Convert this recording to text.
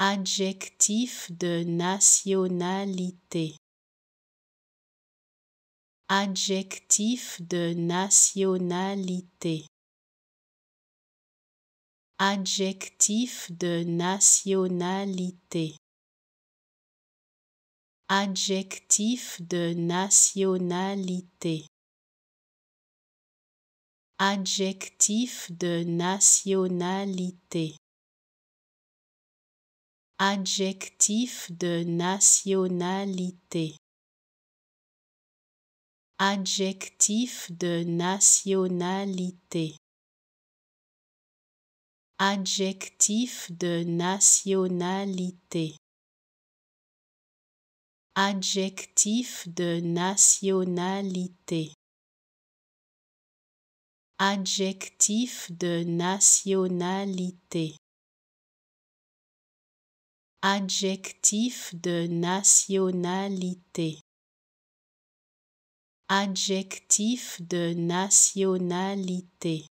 Adjectif de nationalité. Adjectif de nationalité. Adjectif de nationalité. Adjectif de nationalité. Adjectif de nationalité. Adjectif de nationalité. Adjectif de nationalité. Adjectif de nationalité. Adjectif de nationalité. Adjectif de nationalité. Adjectif de nationalité. Adjectif de nationalité.